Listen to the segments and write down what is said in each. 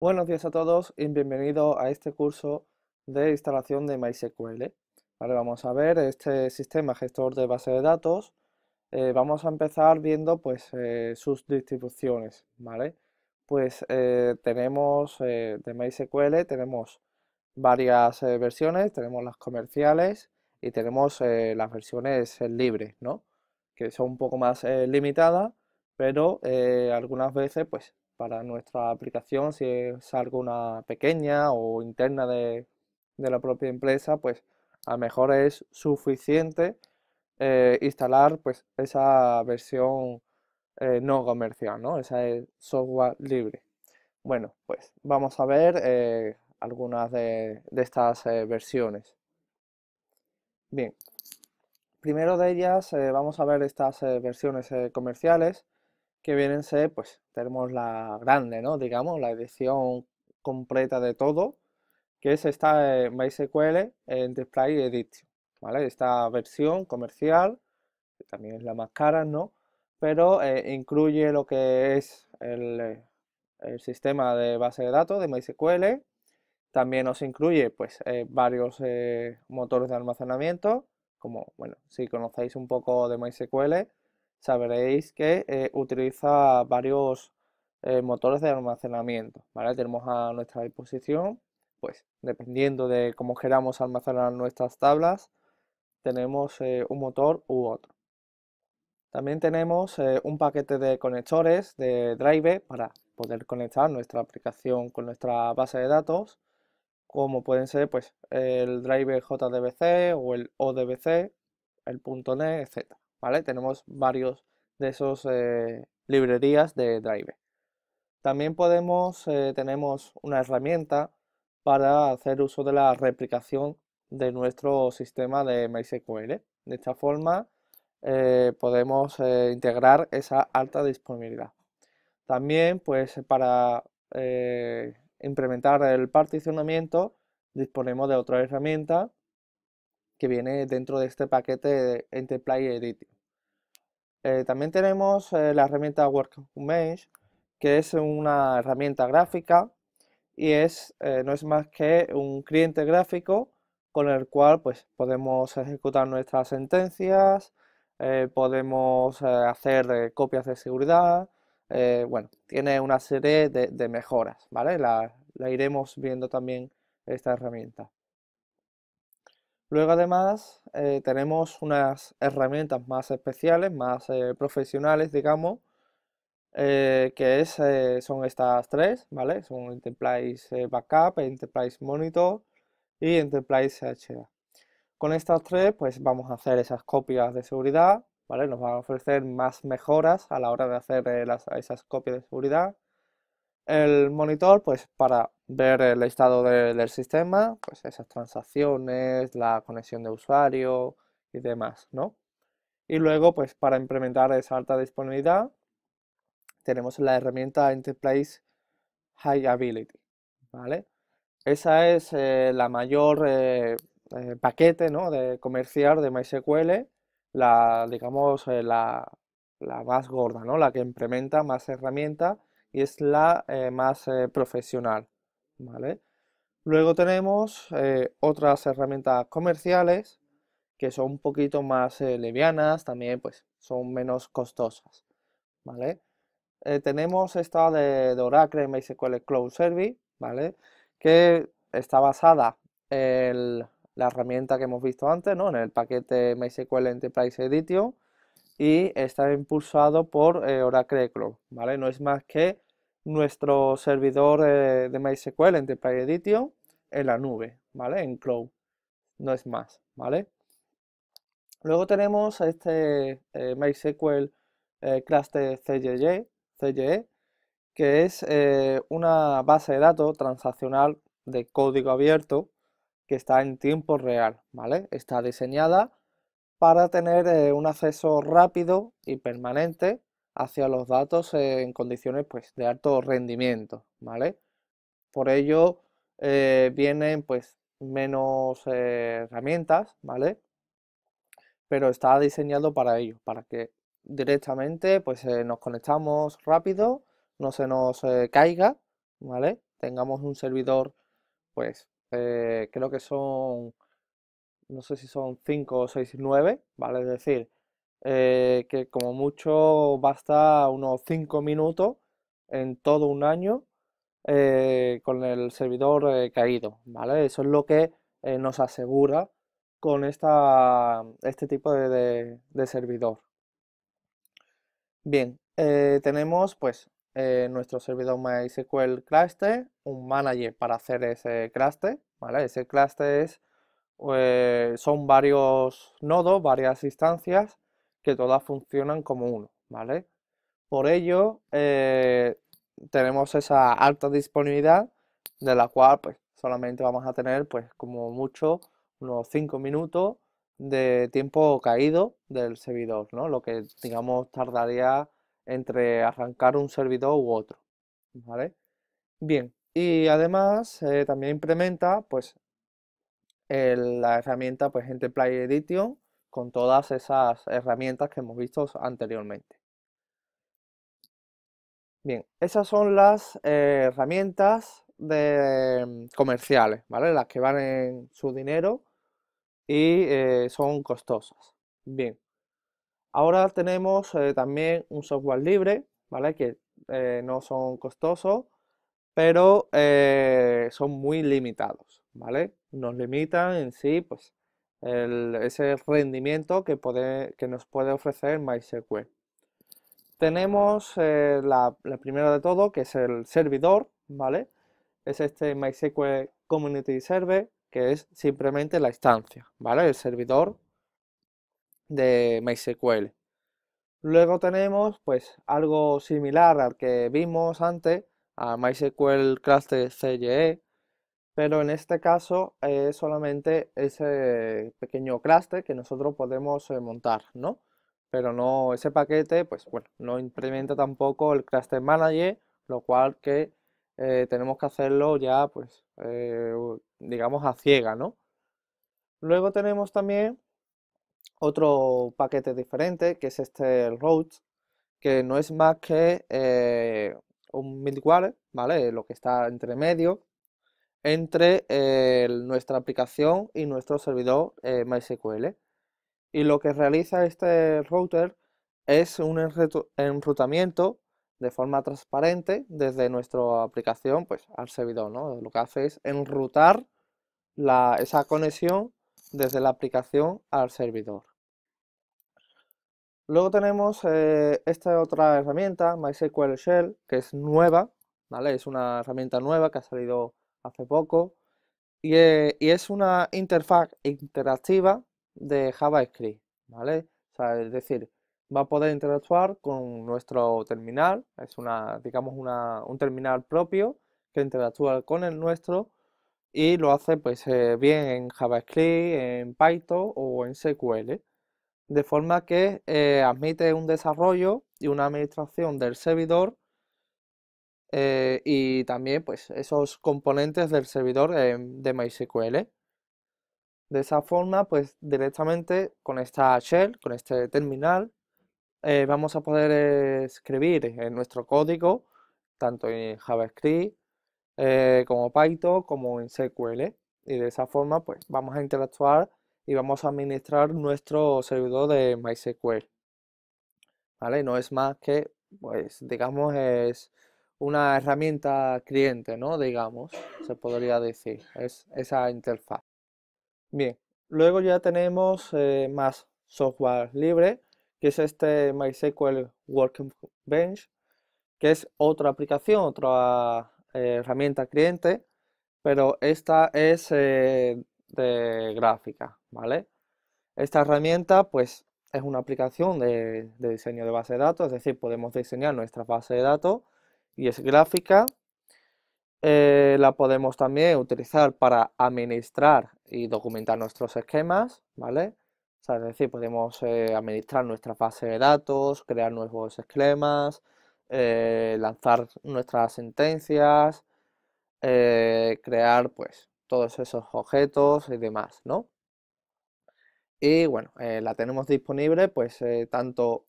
Buenos días a todos y bienvenidos a este curso de instalación de MySQL. vamos a ver este sistema gestor de base de datos. Eh, vamos a empezar viendo pues, eh, sus distribuciones. ¿vale? Pues eh, tenemos de MySQL, tenemos varias versiones, tenemos las comerciales y tenemos las versiones libres, ¿no? que son un poco más limitadas, pero algunas veces pues, para nuestra aplicación, si es algo pequeña o interna de, la propia empresa, pues a lo mejor es suficiente eh, instalar pues esa versión eh, no comercial, ¿no? Esa es software libre. Bueno, pues vamos a ver eh, algunas de, de estas versiones. Bien, primero de ellas vamos a ver estas versiones comerciales que vienen a ser, pues tenemos la grande, ¿no? Digamos, la edición completa de todo, que es esta eh, mysql MySQL display Edition, ¿vale? Esta versión comercial, que también es la más cara, ¿no? Pero eh, incluye lo que es el, eh, el, sistema de base de datos de MySQL, también nos incluye, pues, varios motores de almacenamiento, como, bueno, si conocéis un poco de MySQL, sabréis que eh, utiliza varios eh, motores de almacenamiento, Tenemos a nuestra disposición, pues dependiendo de cómo queramos almacenar nuestras tablas, tenemos eh, un motor u otro. También tenemos un paquete de conectores de Drive para poder conectar nuestra aplicación con nuestra base de datos, como pueden ser pues, el Drive JDBC o el ODBC, el .NET, etcétera. Tenemos varios de esos eh, librerías de Drive. También podemos, eh, tenemos una herramienta para hacer uso de la replicación de nuestro sistema de MySQL. De esta forma eh, podemos integrar esa alta disponibilidad. También, pues para implementar el particionamiento, disponemos de otra herramienta que viene dentro de este paquete Enterprise Editing. Eh, también tenemos eh, la herramienta Workbench que es una herramienta gráfica y es, eh, no es más que un cliente gráfico con el cual pues, podemos ejecutar nuestras sentencias, podemos hacer copias de seguridad, bueno, tiene una serie de, mejoras, ¿vale? la iremos viendo también esta herramienta. Luego además eh, tenemos unas herramientas más especiales, más eh, profesionales, digamos, eh, que son estas tres, ¿vale? Son Enterprise Backup, Enterprise Monitor y Enterprise HA. Con estas tres, pues vamos a hacer esas copias de seguridad, ¿vale? Nos van a ofrecer más mejoras a la hora de hacer esas copias de seguridad el monitor pues para ver el estado del sistema, pues esas transacciones, la conexión de usuario y demás, ¿no? Y luego pues para implementar esa alta disponibilidad tenemos la herramienta Enterprise High Ability, ¿vale? Esa es eh, la mayor eh, eh, paquete ¿no? de comercial de MySQL, la digamos la, la más gorda, ¿no? La que implementa más herramientas es la eh, más eh, profesional. ¿vale? Luego tenemos eh, otras herramientas comerciales que son un poquito más levianas, también pues son menos costosas. ¿vale? tenemos esta de, Oracle MySQL Cloud Service, ¿vale? que está basada en la herramienta que hemos visto antes, ¿no? en el paquete MySQL Enterprise Edition, y está impulsado por Oracle Cloud, ¿vale? No es más que nuestro servidor de MySQL Enterprise Edition en la nube, ¿vale? En cloud, no es más, ¿vale? Luego tenemos este eh, MySQL eh, Cluster CGE, que es eh, una base de datos transaccional de código abierto que está en tiempo real, ¿vale? Está diseñada para tener un acceso rápido y permanente hacia los datos en condiciones pues, de alto rendimiento, ¿vale? Por ello eh, vienen pues menos eh, herramientas, ¿vale? Pero está diseñado para ello, para que directamente pues eh, nos conectamos rápido, no se nos caiga, ¿vale? Tengamos un servidor, pues creo que son, no sé si son 5 o 6 9, ¿vale? Es decir, eh, que como mucho basta unos 5 minutos en todo un año eh, con el servidor eh, caído, ¿vale? Eso es lo que nos asegura con este tipo de, servidor. Bien, tenemos pues nuestro servidor MySQL cluster, un manager para hacer ese cluster, Ese cluster es, son varios nodos, varias instancias, todas funcionan como uno, ¿vale? Por ello, eh, tenemos esa alta disponibilidad de la cual pues solamente vamos a tener pues como mucho unos 5 minutos de tiempo caído del servidor, ¿no? Lo que digamos tardaría entre arrancar un servidor u otro, ¿vale? Bien, y además eh, también implementa pues la herramienta pues template Edition con todas esas herramientas que hemos visto anteriormente. Bien, esas son las eh, herramientas mm, comerciales, ¿vale? Las que van en su dinero y eh, son costosas. Bien, ahora tenemos eh, también un software libre, ¿vale? Que no son costosos, pero son muy limitados, ¿vale? Nos limitan en sí, pues el, ese rendimiento que, nos puede ofrecer MySQL. Tenemos eh, la, primera de todo, que es el servidor, ¿vale? Es este MySQL Community Server, que es simplemente la instancia, ¿vale? El servidor de MySQL. Luego tenemos, pues, algo similar al que vimos antes, a MySQL Cluster CGE pero en este caso es solamente ese pequeño cluster que nosotros podemos eh, montar, ¿no? Pero no ese paquete, pues bueno, no implementa tampoco el cluster manager, lo cual que eh, tenemos que hacerlo ya, pues, eh, digamos a ciega, ¿no? Luego tenemos también otro paquete diferente, que es este Road, que no es más que un middleware, ¿vale? Lo que está entre medio, entre eh, nuestra aplicación y nuestro servidor eh, MySQL. Y lo que realiza este router es un enrutamiento de forma transparente desde nuestra aplicación pues, al servidor. ¿no? Lo que hace es enrutar esa conexión desde la aplicación al servidor. Luego tenemos eh, esta otra herramienta, MySQL Shell, que es nueva, ¿vale? Es una herramienta nueva que ha salido hace poco, eh, y es, una interfaz interactiva de JavaScript, ¿vale? es decir, va a poder interactuar con nuestro terminal, es una, digamos, una, un terminal propio que interactúa con el nuestro y lo hace pues eh, bien en JavaScript, en Python o en SQL, de forma que eh, admite un desarrollo y una administración del servidor eh, y también pues esos componentes del servidor em, de MySQL. De esa forma, pues directamente con esta shell, con este terminal, eh, vamos a poder escribir en nuestro código, tanto en JavaScript eh, como Python, como en SQL. Y de esa forma, pues vamos a interactuar y vamos a administrar nuestro servidor de MySQL. ¿Vale? No es más que, pues digamos, es una herramienta cliente, ¿no? Digamos, se podría decir, es esa interfaz. Bien, luego ya tenemos eh, más software libre, que es este MySQL Workbench, que es otra aplicación, otra eh, herramienta cliente, pero esta es eh, de gráfica, ¿vale? Esta herramienta, pues, es una aplicación de diseño de base de datos, es decir, podemos diseñar nuestra base de datos y es gráfica. Eh, la podemos también utilizar para administrar y documentar nuestros esquemas, ¿vale? es decir, podemos eh, administrar nuestra base de datos, crear nuevos esquemas, eh, lanzar nuestras sentencias, crear pues todos esos objetos y demás, ¿no? Y bueno, la tenemos disponible pues tanto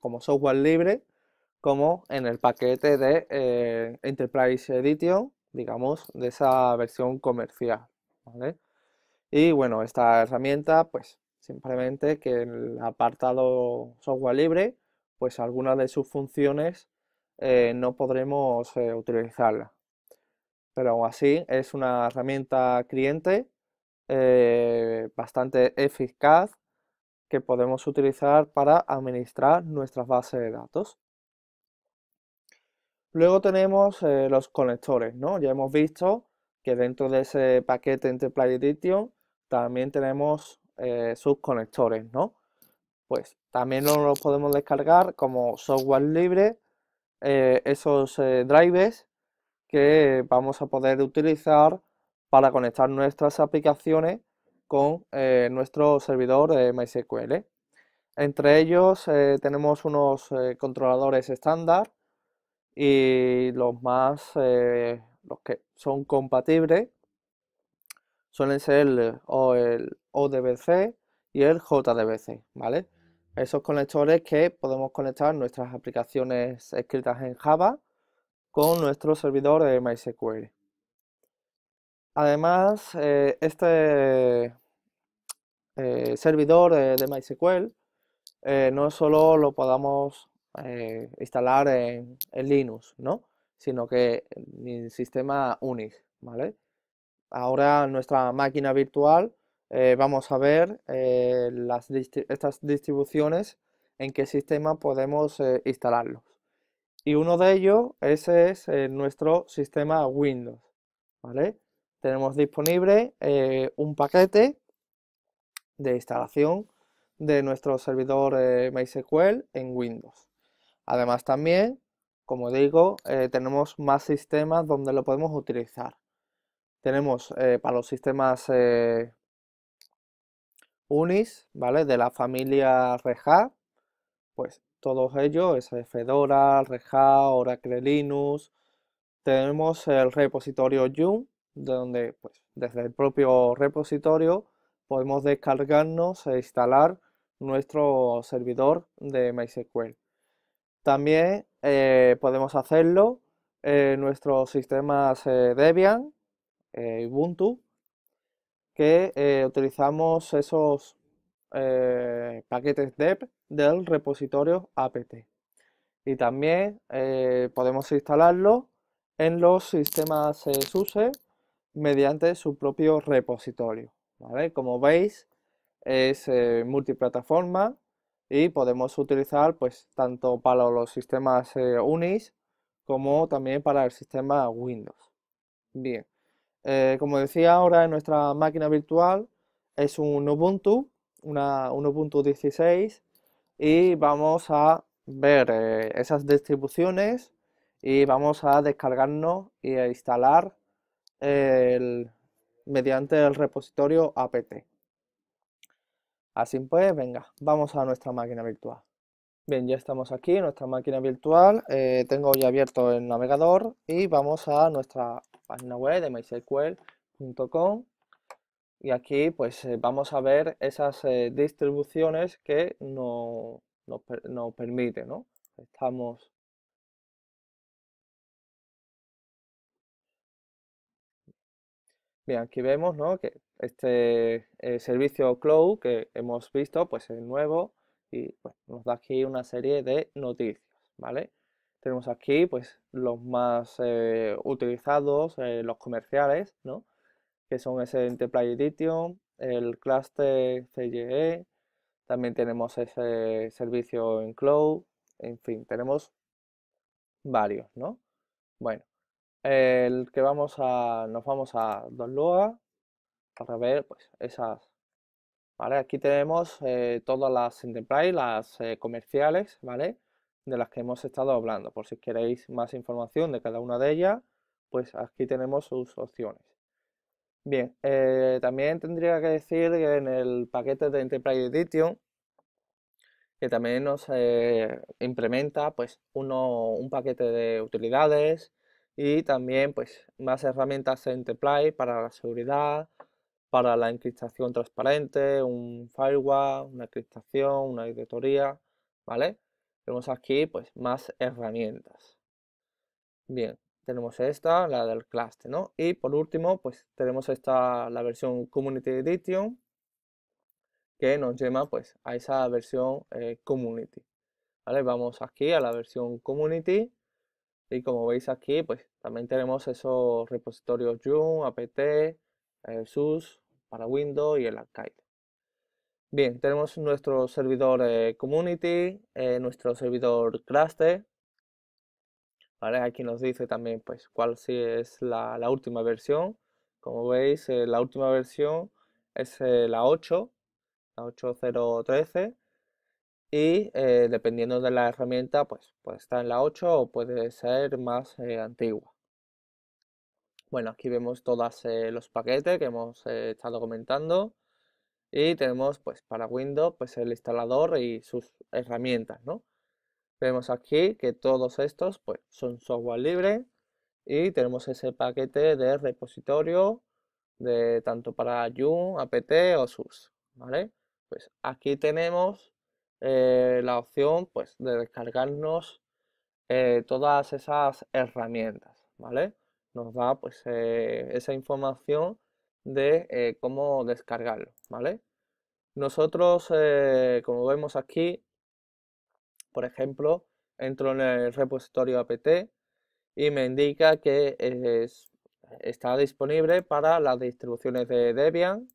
como software libre como en el paquete de eh, Enterprise Edition, digamos, de esa versión comercial. Y bueno, esta herramienta, pues simplemente que en el apartado software libre, pues algunas de sus funciones eh, no podremos eh, utilizarla. Pero aún así es una herramienta cliente bastante eficaz que podemos utilizar para administrar nuestras bases de datos. Luego tenemos eh, los conectores, ¿no? Ya hemos visto que dentro de ese paquete Enterprise Edition también tenemos eh, sus conectores, ¿no? Pues también los podemos descargar como software libre, eh, esos drivers que vamos a poder utilizar para conectar nuestras aplicaciones con nuestro servidor MySQL. Entre ellos tenemos unos controladores estándar y los más, eh, los que son compatibles suelen ser el, o ODBC y el JDBC, ¿vale? Esos conectores que podemos conectar nuestras aplicaciones escritas en Java con nuestro servidor de MySQL. Además, eh, este eh, servidor de, MySQL no solo lo podamos eh, instalar en, Linux, ¿no? Sino que el sistema Unix, ¿vale? Ahora nuestra máquina virtual eh, vamos a ver eh, estas distribuciones en qué sistema podemos instalarlos. Y uno de ellos ese es nuestro sistema Windows, ¿vale? Tenemos disponible un paquete de instalación de nuestro servidor MySQL en Windows. Además también, como digo, eh, tenemos más sistemas donde lo podemos utilizar. Tenemos eh, para los sistemas eh, UNIS, ¿vale? De la familia reja pues todos ellos, es Fedora, reja Oracle Linux. Tenemos el repositorio Yum, donde pues, desde el propio repositorio podemos descargarnos e instalar nuestro servidor de MySQL. También eh, podemos hacerlo en nuestros sistemas eh, Debian, eh, Ubuntu, que utilizamos esos paquetes DEP del repositorio apt. Y también podemos instalarlo en los sistemas SUSE mediante su propio repositorio. Como veis, es multiplataforma y podemos utilizar pues tanto para los sistemas UNIS eh, Unix como también para el sistema Windows. Bien, eh, como decía ahora en nuestra máquina virtual es un Ubuntu, una, un Ubuntu 16 y vamos a ver eh, esas distribuciones y vamos a descargarnos e instalar mediante el repositorio apt. Así pues, venga, vamos a nuestra máquina virtual. Bien, ya estamos aquí en nuestra máquina virtual. Eh, tengo ya abierto el navegador y vamos a nuestra página web de mysql.com y aquí pues eh, vamos a ver esas eh, distribuciones que nos no, no permite, ¿no? Estamos... Bien, aquí vemos ¿no? que este eh, servicio Cloud que hemos visto, pues es nuevo y pues nos da aquí una serie de noticias, ¿vale? Tenemos aquí pues los más eh, utilizados, eh, los comerciales, ¿no? Que son ese Enterprise Edition, el Cluster CGE, también tenemos ese servicio en Cloud, en fin, tenemos varios, ¿no? Bueno, el que vamos a, nos vamos a Download para ver pues, esas. ¿vale? Aquí tenemos eh, todas las enterprise, las eh, comerciales, ¿vale? De las que hemos estado hablando. Por si queréis más información de cada una de ellas, pues aquí tenemos sus opciones. Bien, eh, también tendría que decir que en el paquete de Enterprise Edition, que también nos implementa pues, uno, un paquete de utilidades, y también pues más herramientas Enterprise para la seguridad, para la encriptación transparente, un firewall, una encriptación, una auditoría, ¿vale? Tenemos aquí pues más herramientas. Bien, tenemos esta, la del cluster, ¿no? Y por último, pues tenemos esta, la versión Community Edition, que nos lleva pues a esa versión eh, Community. ¿Vale? Vamos aquí a la versión Community y como veis aquí, pues también tenemos esos repositorios Joom, apt, SUS para Windows y el Archive. Bien, tenemos nuestro servidor eh, Community, eh, nuestro servidor Cluster. Aquí nos dice también pues, cuál sí es la, última versión. Como veis, eh, la última versión es la 8, la 8013. Y dependiendo de la herramienta, pues puede estar en la 8 o puede ser más antigua. Bueno, aquí vemos todos eh, los paquetes que hemos eh, estado comentando y tenemos pues para Windows pues el instalador y sus herramientas, ¿no? Vemos aquí que todos estos pues son software libre y tenemos ese paquete de repositorio de tanto para Yum, apt o SUS, ¿vale? Pues aquí tenemos eh, la opción pues de descargarnos todas esas herramientas, ¿vale? nos da pues eh, esa información de eh, cómo descargarlo, ¿vale? Nosotros, eh, como vemos aquí, por ejemplo, entro en el repositorio apt y me indica que está disponible para las distribuciones de Debian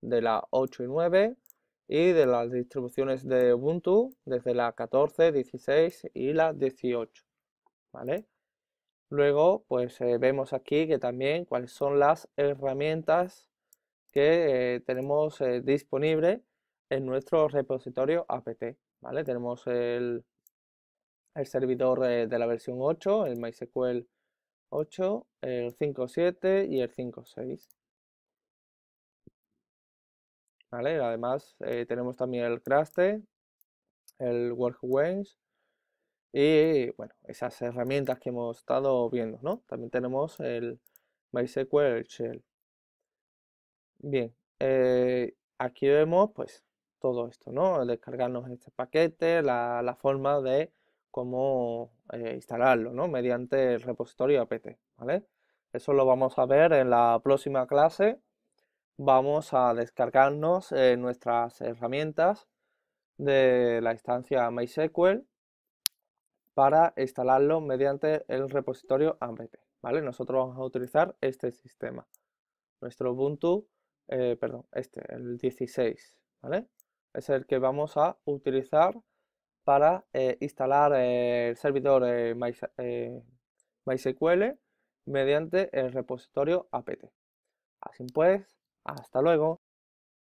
de la 8 y 9 y de las distribuciones de Ubuntu desde la 14, 16 y la 18, ¿vale? Luego, pues eh, vemos aquí que también cuáles son las herramientas que eh, tenemos eh, disponible disponibles en nuestro repositorio apt, ¿vale? Tenemos el, el servidor de la versión 8, el MySQL 8, el 5.7 y el 5.6. ¿Vale? Además, tenemos también el Craste, el Workbench, y eh, bueno, esas herramientas que hemos estado viendo, ¿no? También tenemos el MySQL Shell. Bien, eh, aquí vemos pues todo esto, ¿no? Descargarnos este paquete, la, forma de cómo eh, instalarlo, ¿no? Mediante el repositorio apt, ¿vale? Eso lo vamos a ver en la próxima clase. Vamos a descargarnos nuestras herramientas de la instancia MySQL para instalarlo mediante el repositorio apt ¿vale? Nosotros vamos a utilizar este sistema. Nuestro Ubuntu, eh, perdón, este, el 16, ¿vale? Es el que vamos a utilizar para eh, instalar eh, el servidor MySQL mediante el repositorio apt. Así pues, hasta luego.